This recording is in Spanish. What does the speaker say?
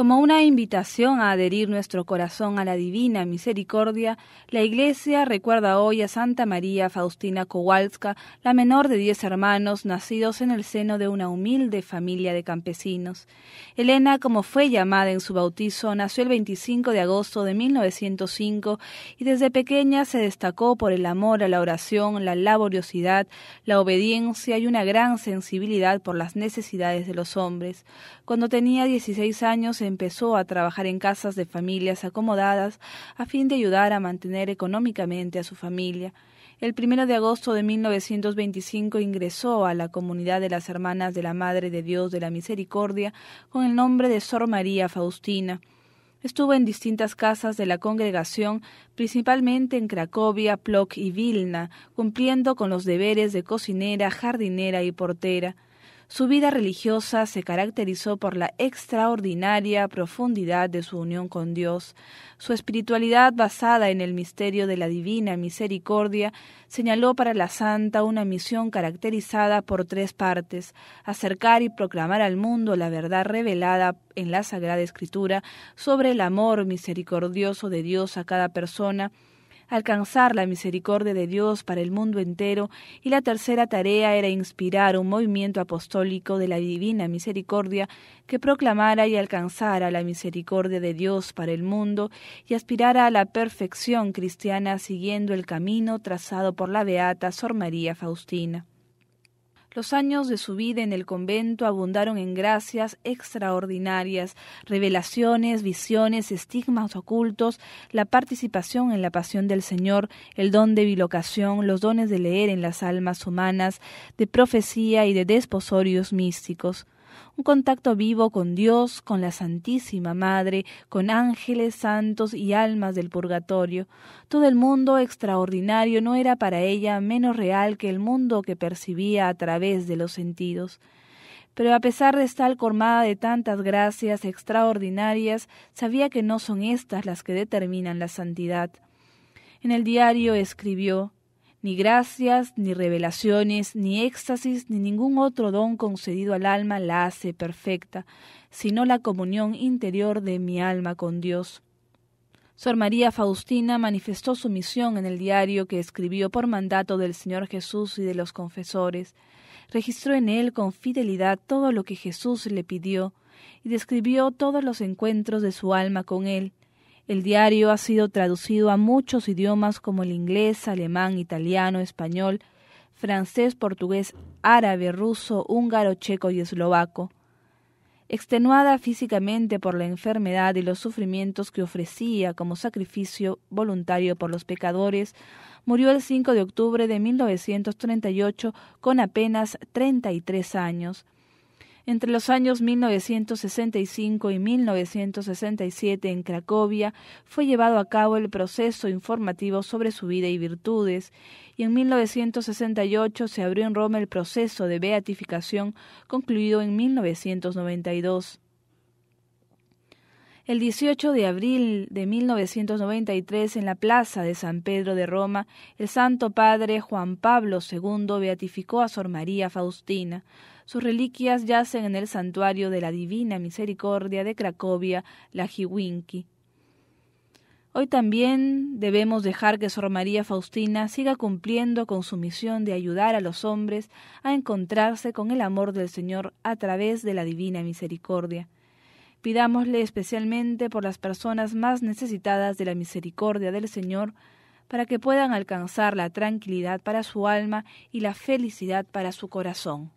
Como una invitación a adherir nuestro corazón a la divina misericordia, la Iglesia recuerda hoy a Santa María Faustina Kowalska, la menor de diez hermanos nacidos en el seno de una humilde familia de campesinos. Elena, como fue llamada en su bautizo, nació el 25 de agosto de 1905 y desde pequeña se destacó por el amor a la oración, la laboriosidad, la obediencia y una gran sensibilidad por las necesidades de los hombres. Cuando tenía 16 años, empezó a trabajar en casas de familias acomodadas a fin de ayudar a mantener económicamente a su familia. El primero de agosto de 1925 ingresó a la comunidad de las Hermanas de la Madre de Dios de la Misericordia con el nombre de Sor María Faustina. Estuvo en distintas casas de la congregación, principalmente en Cracovia, Plock y Vilna, cumpliendo con los deberes de cocinera, jardinera y portera. Su vida religiosa se caracterizó por la extraordinaria profundidad de su unión con Dios. Su espiritualidad basada en el misterio de la divina misericordia señaló para la santa una misión caracterizada por tres partes, acercar y proclamar al mundo la verdad revelada en la Sagrada Escritura sobre el amor misericordioso de Dios a cada persona, alcanzar la misericordia de Dios para el mundo entero y la tercera tarea era inspirar un movimiento apostólico de la divina misericordia que proclamara y alcanzara la misericordia de Dios para el mundo y aspirara a la perfección cristiana siguiendo el camino trazado por la beata Sor María Faustina. Los años de su vida en el convento abundaron en gracias extraordinarias, revelaciones, visiones, estigmas ocultos, la participación en la pasión del Señor, el don de bilocación, los dones de leer en las almas humanas, de profecía y de desposorios místicos un contacto vivo con Dios, con la Santísima Madre, con ángeles, santos y almas del purgatorio. Todo el mundo extraordinario no era para ella menos real que el mundo que percibía a través de los sentidos pero a pesar de estar colmada de tantas gracias extraordinarias, sabía que no son estas las que determinan la santidad. En el diario escribió ni gracias, ni revelaciones, ni éxtasis, ni ningún otro don concedido al alma la hace perfecta, sino la comunión interior de mi alma con Dios. Sor María Faustina manifestó su misión en el diario que escribió por mandato del Señor Jesús y de los confesores. Registró en él con fidelidad todo lo que Jesús le pidió y describió todos los encuentros de su alma con él, el diario ha sido traducido a muchos idiomas como el inglés, alemán, italiano, español, francés, portugués, árabe, ruso, húngaro, checo y eslovaco. Extenuada físicamente por la enfermedad y los sufrimientos que ofrecía como sacrificio voluntario por los pecadores, murió el 5 de octubre de 1938 con apenas 33 años. Entre los años 1965 y 1967 en Cracovia fue llevado a cabo el proceso informativo sobre su vida y virtudes, y en 1968 se abrió en Roma el proceso de beatificación concluido en 1992. El 18 de abril de 1993, en la plaza de San Pedro de Roma, el Santo Padre Juan Pablo II beatificó a Sor María Faustina. Sus reliquias yacen en el santuario de la Divina Misericordia de Cracovia, la Jiwinki. Hoy también debemos dejar que Sor María Faustina siga cumpliendo con su misión de ayudar a los hombres a encontrarse con el amor del Señor a través de la Divina Misericordia. Pidámosle especialmente por las personas más necesitadas de la misericordia del Señor, para que puedan alcanzar la tranquilidad para su alma y la felicidad para su corazón.